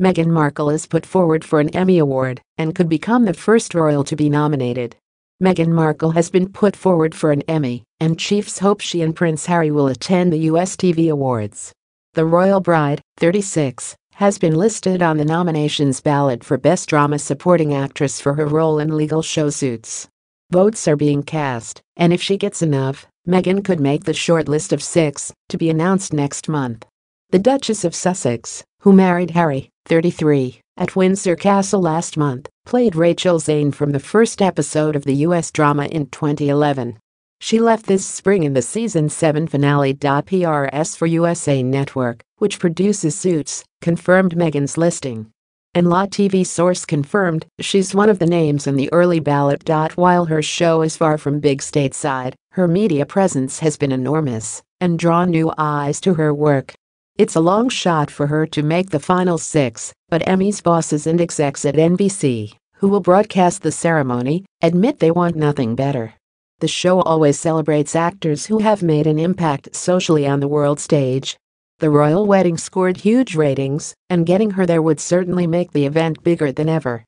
Meghan Markle is put forward for an Emmy Award and could become the first royal to be nominated. Meghan Markle has been put forward for an Emmy, and chiefs hope she and Prince Harry will attend the US TV Awards. The Royal Bride, 36, has been listed on the nominations ballot for Best Drama Supporting Actress for her role in legal show Suits. Votes are being cast, and if she gets enough, Meghan could make the short list of six to be announced next month. The Duchess of Sussex, who married Harry, 33, at Windsor Castle last month, played Rachel Zane from the first episode of the US drama in 2011. She left this spring in the season 7 finale. PRS for USA Network, which produces Suits, confirmed Meghan's listing. And La TV source confirmed she's one of the names in the early ballot. While her show is far from big stateside, her media presence has been enormous and drawn new eyes to her work. It's a long shot for her to make the final six, but Emmy's bosses and execs at NBC, who will broadcast the ceremony, admit they want nothing better. The show always celebrates actors who have made an impact socially on the world stage. The royal wedding scored huge ratings, and getting her there would certainly make the event bigger than ever.